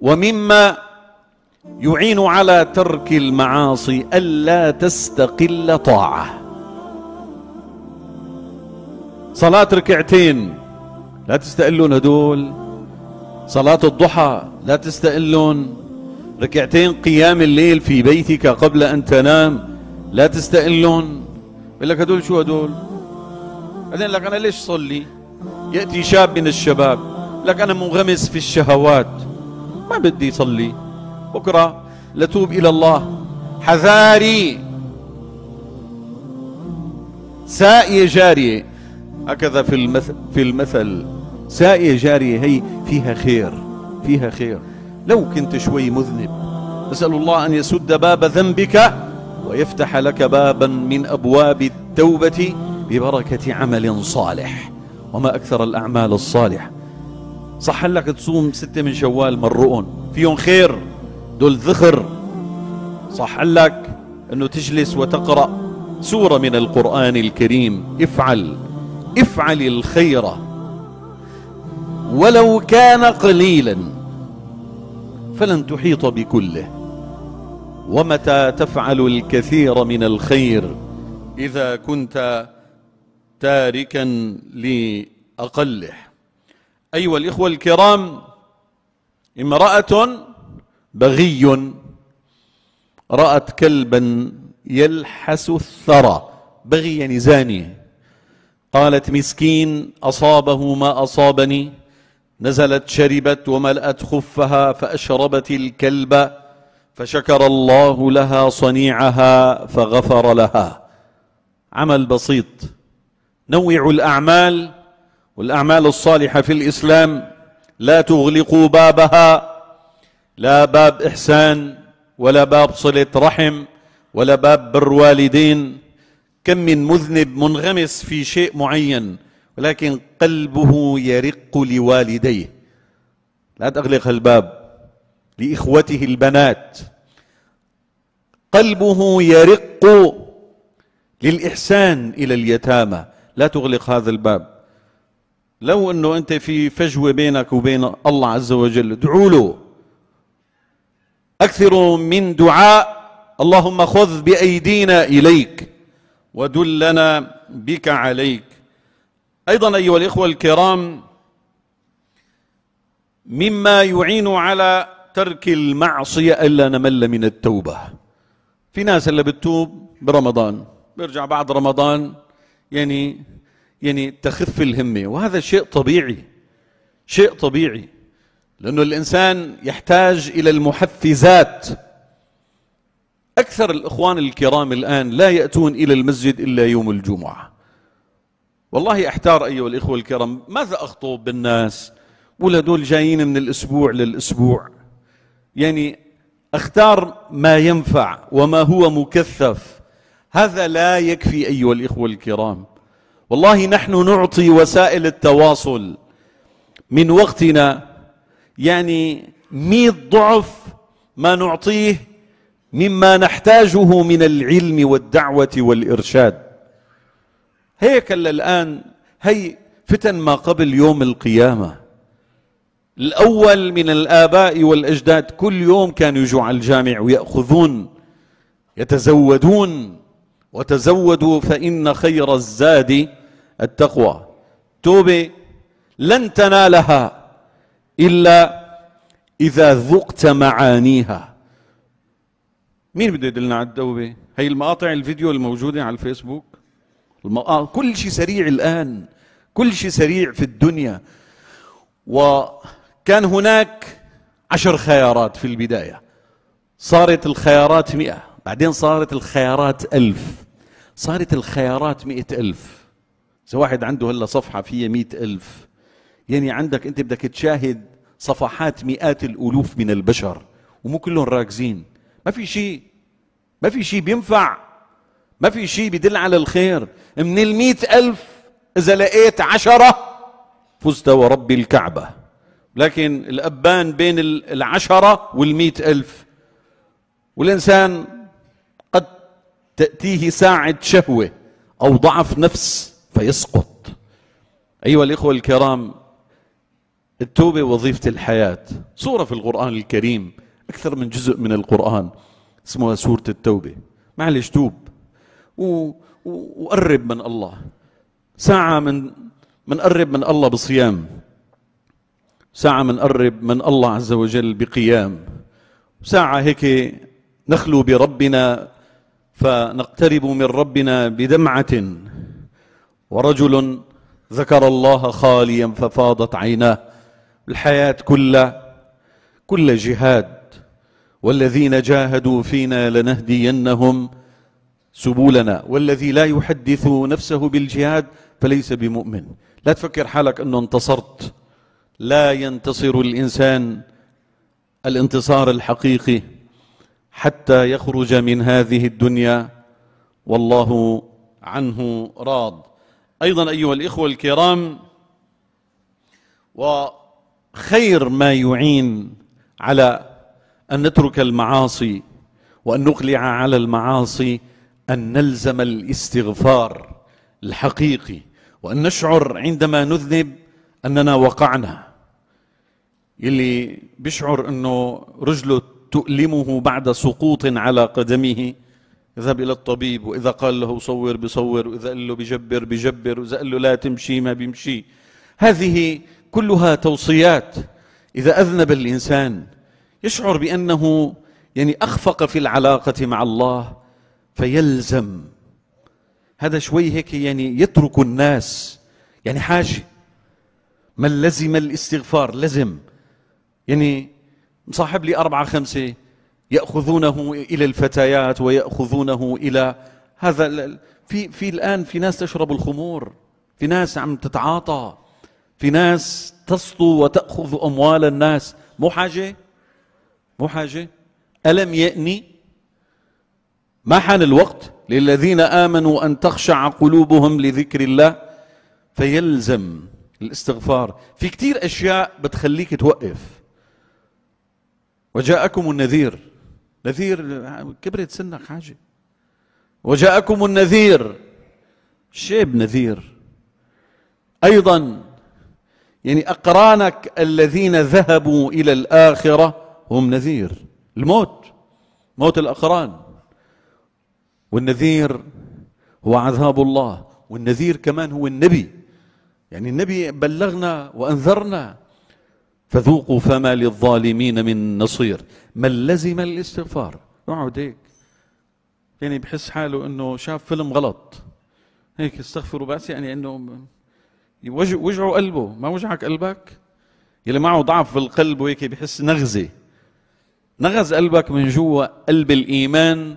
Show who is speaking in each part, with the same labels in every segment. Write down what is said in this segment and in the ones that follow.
Speaker 1: ومما يعين على ترك المعاصي الا تستقل طاعه صلاه ركعتين لا تستقلون هدول صلاه الضحى لا تستقلون ركعتين قيام الليل في بيتك قبل ان تنام لا تستقلون بقول لك هدول شو هدول بعدين لك انا ليش صلي ياتي شاب من الشباب لك انا منغمس في الشهوات ما بدي صلي بكرة لتوب إلى الله حذاري سائية جارية هكذا في المثل, في المثل سائية جارية هي فيها خير فيها خير لو كنت شوي مذنب اسأل الله أن يسد باب ذنبك ويفتح لك بابا من أبواب التوبة ببركة عمل صالح وما أكثر الأعمال الصالحة صح لك تصوم ستة من شوال مرقهم فيهم خير دول ذخر صح لك أنه تجلس وتقرأ سورة من القرآن الكريم افعل افعل الخير ولو كان قليلا فلن تحيط بكله ومتى تفعل الكثير من الخير إذا كنت تاركا لأقله أيها الإخوة الكرام امرأة بغي رأت كلبا يلحس الثرى بغي يعني زاني قالت مسكين أصابه ما أصابني نزلت شربت وملأت خفها فأشربت الكلب فشكر الله لها صنيعها فغفر لها عمل بسيط نوع الأعمال والأعمال الصالحة في الإسلام لا تغلقوا بابها لا باب إحسان ولا باب صلة رحم ولا باب بر والدين كم من مذنب منغمس في شيء معين ولكن قلبه يرق لوالديه لا تغلق الباب لإخوته البنات قلبه يرق للإحسان إلى اليتامى لا تغلق هذا الباب لو انه انت في فجوه بينك وبين الله عز وجل ادعوا له اكثروا من دعاء اللهم خذ بايدينا اليك ودلنا بك عليك ايضا ايها الاخوه الكرام مما يعين على ترك المعصيه الا نمل من التوبه في ناس اللي بتتوب برمضان بيرجع بعد رمضان يعني يعني تخف الهمة وهذا شيء طبيعي شيء طبيعي لأنه الإنسان يحتاج إلى المحفزات أكثر الإخوان الكرام الآن لا يأتون إلى المسجد إلا يوم الجمعة والله أحتار أيها الإخوة الكرام ماذا أخطب بالناس ولا دول جايين من الأسبوع للأسبوع يعني اختار ما ينفع وما هو مكثف هذا لا يكفي أيها الإخوة الكرام والله نحن نعطي وسائل التواصل من وقتنا يعني مئة ضعف ما نعطيه مما نحتاجه من العلم والدعوة والإرشاد هيك الآن هي فتن ما قبل يوم القيامة الأول من الآباء والأجداد كل يوم كانوا يجوا على الجامع ويأخذون يتزودون وتزودوا فإن خير الزاد التقوى توبة لن تنالها إلا إذا ذقت معانيها مين بده يدلنا على التوبة هي المقاطع الفيديو الموجودة على الفيسبوك المقاطع آه، كل شيء سريع الآن كل شيء سريع في الدنيا وكان هناك عشر خيارات في البداية صارت الخيارات مئة بعدين صارت الخيارات ألف صارت الخيارات مئة ألف إذا واحد عنده هلا صفحة فيها مئة ألف يعني عندك أنت بدك تشاهد صفحات مئات الألوف من البشر ومو كلهم راكزين ما في شيء ما في شيء بينفع ما في شيء بيدل على الخير من المئة ألف إذا لقيت عشرة فزت ورب الكعبة لكن الأبان بين العشرة والمئة ألف والإنسان قد تأتيه ساعة شهوة أو ضعف نفس فيسقط أيها الإخوة الكرام التوبة وظيفة الحياة سورة في القرآن الكريم أكثر من جزء من القرآن اسمها سورة التوبة معلش توب و... وقرب من الله ساعة من قرب من الله بصيام ساعة قرب من الله عز وجل بقيام ساعة هيك نخلو بربنا فنقترب من ربنا بدمعة ورجل ذكر الله خاليا ففاضت عيناه الحياة كلها كل جهاد والذين جاهدوا فينا لنهدينهم سبولنا والذي لا يحدث نفسه بالجهاد فليس بمؤمن لا تفكر حالك أنه انتصرت لا ينتصر الإنسان الانتصار الحقيقي حتى يخرج من هذه الدنيا والله عنه راض أيضا أيها الإخوة الكرام وخير ما يعين على أن نترك المعاصي وأن نقلع على المعاصي أن نلزم الاستغفار الحقيقي وأن نشعر عندما نذنب أننا وقعنا اللي بيشعر أنه رجله تؤلمه بعد سقوط على قدمه يذهب إلى الطبيب وإذا قال له صور بصور وإذا قال له بجبر بجبر وإذا قال له لا تمشي ما بيمشي هذه كلها توصيات إذا أذنب الإنسان يشعر بأنه يعني أخفق في العلاقة مع الله فيلزم هذا شوي هيك يعني يترك الناس يعني حاجة من لزم الاستغفار لزم يعني مصاحب لي أربعة خمسة ياخذونه الى الفتيات وياخذونه الى هذا في في الان في ناس تشرب الخمور في ناس عم تتعاطى في ناس تسطو وتاخذ اموال الناس مو حاجه مو حاجه الم يأني ما حان الوقت للذين امنوا ان تخشع قلوبهم لذكر الله فيلزم الاستغفار في كثير اشياء بتخليك توقف وجاءكم النذير نذير كبرت سنك حاجة وجاءكم النذير شيب نذير أيضا يعني أقرانك الذين ذهبوا إلى الآخرة هم نذير الموت موت الأقران والنذير هو عذاب الله والنذير كمان هو النبي يعني النبي بلغنا وأنذرنا فذوقوا فما للظالمين من نصير من لزم الاستغفار اقعد هيك يعني بحس حاله انه شاف فيلم غلط هيك استغفروا بس يعني انه وجعوا قلبه ما وجعك قلبك يلي معه ضعف في القلب وهيك بحس نغزه نغز قلبك من جوا قلب الايمان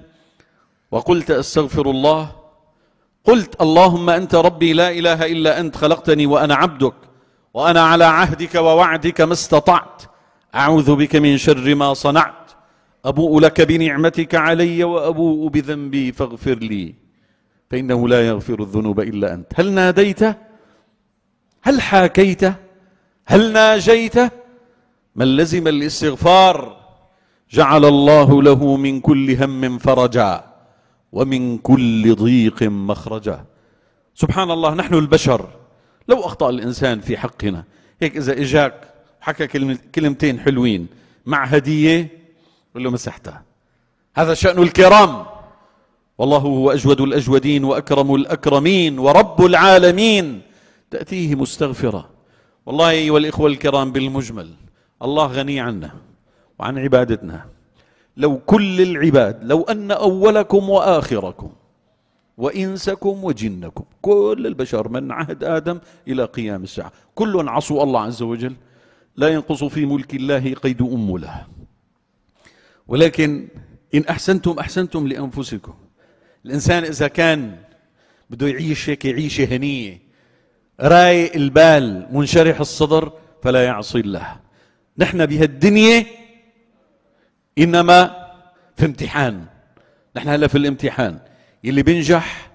Speaker 1: وقلت استغفر الله قلت اللهم انت ربي لا اله الا انت خلقتني وانا عبدك وأنا على عهدك ووعدك ما استطعت أعوذ بك من شر ما صنعت أبوء لك بنعمتك علي وأبوء بذنبي فاغفر لي فإنه لا يغفر الذنوب إلا أنت هل ناديته هل حاكيته هل ناجيته من لزم الاستغفار جعل الله له من كل هم فرجا ومن كل ضيق مخرجا سبحان الله نحن البشر لو أخطأ الإنسان في حقنا هيك إذا إجاك وحكى كلمتين حلوين مع هدية قل له مسحتها هذا شأن الكرام والله هو أجود الأجودين وأكرم الأكرمين ورب العالمين تأتيه مستغفرة والله أيها الإخوة الكرام بالمجمل الله غني عنا وعن عبادتنا لو كل العباد لو أن أولكم وآخركم وإنسكم وجنكم كل البشر من عهد آدم إلى قيام الساعة كل عصوا الله عز وجل لا ينقص في ملك الله قيد أمله ولكن إن أحسنتم أحسنتم لأنفسكم الإنسان إذا كان بده يعيش هيك عيشة هنية رايق البال منشرح الصدر فلا يعصي الله نحن بهالدنيا إنما في امتحان نحن هلا في الامتحان اللي بينجح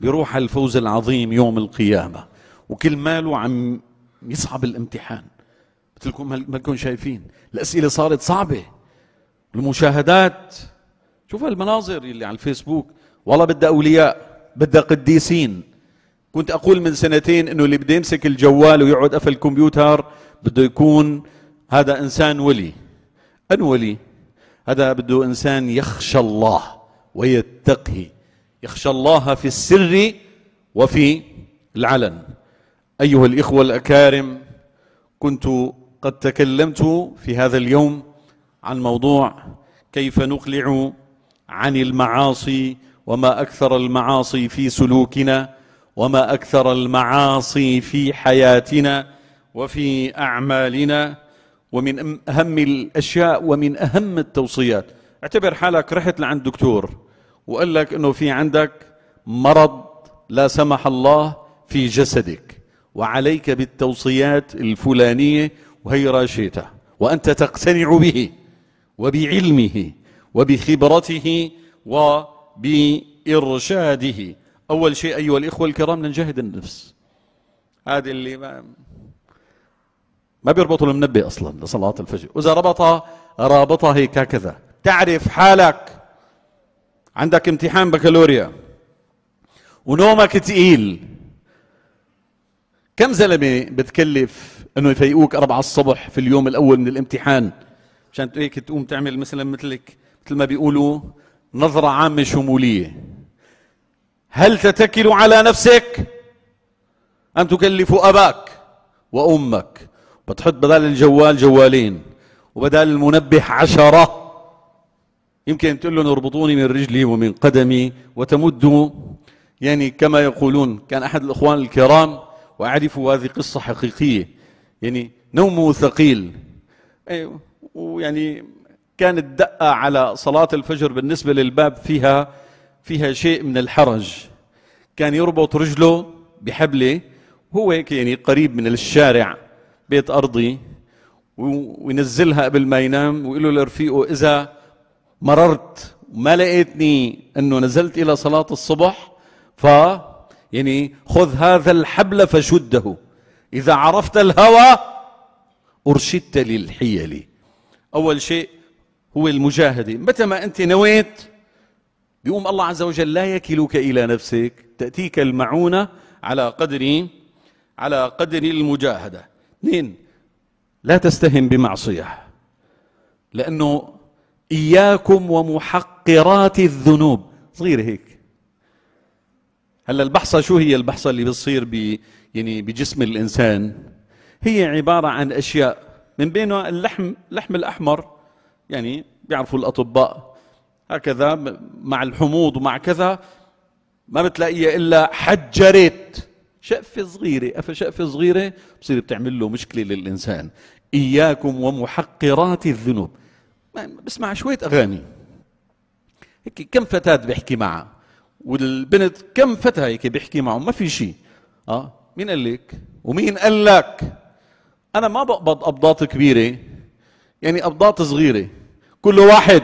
Speaker 1: بيروح على الفوز العظيم يوم القيامة وكل ماله عم يصعب الامتحان ما مالكم شايفين الأسئلة صارت صعبة المشاهدات شوف هالمناظر اللي على الفيسبوك والله بدها أولياء بدها قديسين كنت أقول من سنتين أنه اللي بده يمسك الجوال ويقعد قفل الكمبيوتر بده يكون هذا إنسان ولي أن ولي هذا بده إنسان يخشى الله ويتقي يخشى الله في السر وفي العلن أيها الإخوة الأكارم كنت قد تكلمت في هذا اليوم عن موضوع كيف نقلع عن المعاصي وما أكثر المعاصي في سلوكنا وما أكثر المعاصي في حياتنا وفي أعمالنا ومن أهم الأشياء ومن أهم التوصيات اعتبر حالك رحت لعند دكتور وقال لك انه في عندك مرض لا سمح الله في جسدك وعليك بالتوصيات الفلانيه وهي راشيتها وانت تقتنع به وبعلمه وبخبرته وبارشاده اول شيء ايها الاخوه الكرام نجاهد النفس هذا اللي ما ما بيربطوا المنبه اصلا لصلاه الفجر واذا ربطها رابطها هيك هكذا تعرف حالك عندك امتحان بكالوريا ونومك تقيل كم زلمه بتكلف انه يفيقوك أربعة الصبح في اليوم الاول من الامتحان عشان هيك تقوم تعمل مثلا مثلك مثل ما بيقولوا نظره عامه شموليه هل تتكل على نفسك ان تكلف اباك وامك بتحط بدل الجوال جوالين وبدل المنبه عشره يمكن تقول لهم اربطوني من رجلي ومن قدمي وتمد يعني كما يقولون كان أحد الإخوان الكرام وأعرف هذه قصة حقيقية يعني نومه ثقيل ويعني كانت الدقة على صلاة الفجر بالنسبة للباب فيها فيها شيء من الحرج كان يربط رجله بحبله هو هيك يعني قريب من الشارع بيت أرضي وينزلها قبل ما ينام ويقول له لرفيقه إذا مررت وما لقيتني انه نزلت الى صلاه الصبح ف يعني خذ هذا الحبل فشده اذا عرفت الهوى ارشدت للحيل اول شيء هو المجاهده متى ما انت نويت بيقوم الله عز وجل لا يكلك الى نفسك تاتيك المعونه على قدر على قدر المجاهده اثنين لا تستهن بمعصيه لانه إياكم ومحقرات الذنوب صغيرة هيك هلا البحصة شو هي البحصة اللي بتصير ب يعني بجسم الإنسان هي عبارة عن أشياء من بينها اللحم اللحم الأحمر يعني بيعرفوا الأطباء هكذا مع الحموض ومع كذا ما بتلاقيها إلا حجرت شقفة صغيرة قفا شقفة صغيرة بصير بتعمل له مشكلة للإنسان إياكم ومحقرات الذنوب بسمع شويه اغاني هيك كم فتاه بحكي معها والبنت كم فتى هيك بيحكي معه ما في شيء اه مين قال لك ومين قال لك انا ما بقبض قبضات كبيره يعني قبضات صغيره كل واحد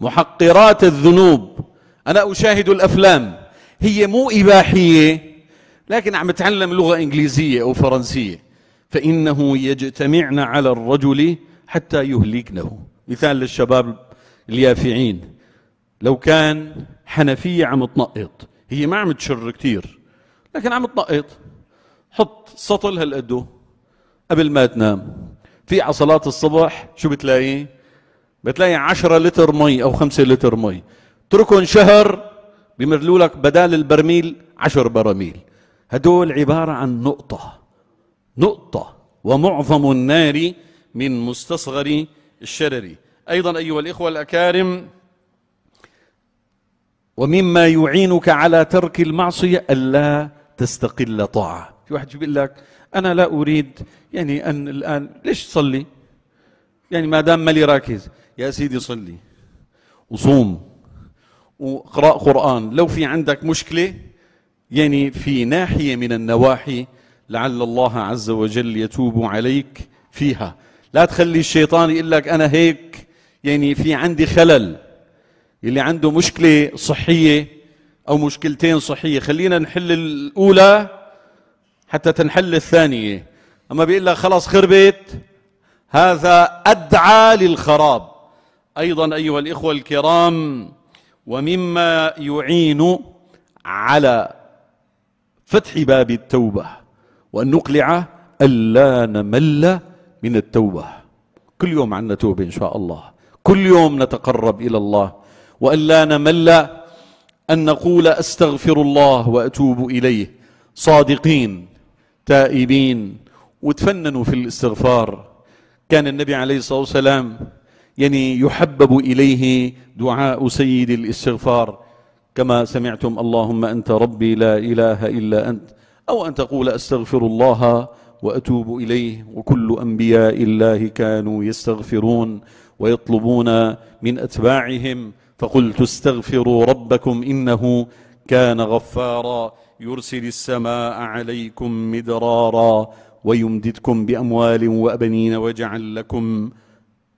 Speaker 1: محقرات الذنوب انا اشاهد الافلام هي مو اباحيه لكن عم اتعلم لغه انجليزيه او فرنسيه فانه يجتمعن على الرجل حتى يهلكنه مثال للشباب اليافعين لو كان حنفية عم تنقط هي ما عم تشر كتير لكن عم تنقط حط سطل هالقده قبل ما تنام في على صلاة الصبح شو بتلاقي بتلاقي 10 لتر مي أو 5 لتر مي تركهم شهر بمرلولك لك بدال البرميل 10 براميل هدول عبارة عن نقطة نقطة ومعظم النار من مستصغر الشرري أيضا أيها الإخوة الأكارم ومما يعينك على ترك المعصية ألا تستقل طاعة في واحد يقول لك أنا لا أريد يعني أن الآن ليش تصلي يعني ما دام مالي راكز يا سيدي صلي وصوم وقرأ قرآن لو في عندك مشكلة يعني في ناحية من النواحي لعل الله عز وجل يتوب عليك فيها لا تخلي الشيطان يقول لك أنا هيك يعني في عندي خلل اللي عنده مشكلة صحية أو مشكلتين صحية خلينا نحل الأولى حتى تنحل الثانية أما بيقول لك خلاص خربت هذا أدعى للخراب أيضا أيها الإخوة الكرام ومما يعين على فتح باب التوبة وأن نقلع ألا نمل من التوبة كل يوم عنا توبة إن شاء الله كل يوم نتقرب إلى الله وأن لا نمل أن نقول أستغفر الله وأتوب إليه صادقين تائبين وتفننوا في الاستغفار كان النبي عليه الصلاة والسلام يعني يحبب إليه دعاء سيد الاستغفار كما سمعتم اللهم أنت ربي لا إله إلا أنت أو أن تقول أستغفر الله وأتوب إليه وكل أنبياء الله كانوا يستغفرون ويطلبون من أتباعهم فقلت استغفروا ربكم إنه كان غفارا يرسل السماء عليكم مدرارا ويمددكم بأموال وأبنين ويجعل لكم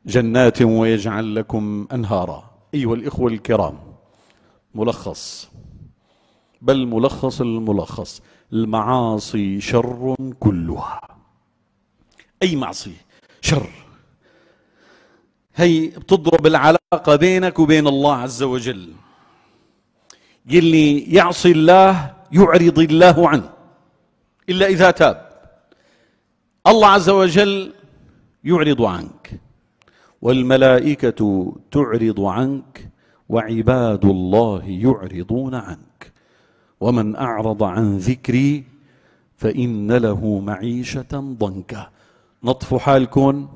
Speaker 1: جنات ويجعل لكم أنهارا أيها الإخوة الكرام ملخص بل ملخص الملخص المعاصي شر كلها أي معصية شر هي بتضرب العلاقة بينك وبين الله عز وجل يلي يعصي الله يعرض الله عنه إلا إذا تاب الله عز وجل يعرض عنك والملائكة تعرض عنك وعباد الله يعرضون عنك ومن أعرض عن ذكري فإن له معيشة ضنكا نطف حالكم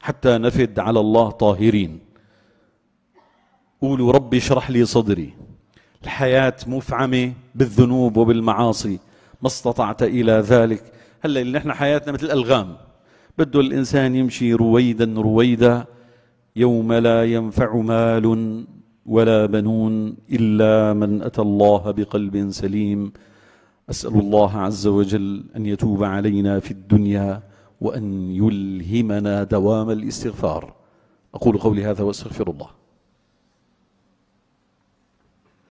Speaker 1: حتى نفد على الله طاهرين قولوا ربي اشرح لي صدري الحياة مفعمة بالذنوب وبالمعاصي ما استطعت إلى ذلك هلا نحن حياتنا مثل ألغام بده الإنسان يمشي رويدا رويدا يوم لا ينفع مال ولا بنون إلا من أتى الله بقلب سليم أسأل الله عز وجل أن يتوب علينا في الدنيا وأن يلهمنا دوام الاستغفار أقول قولي هذا وأستغفر الله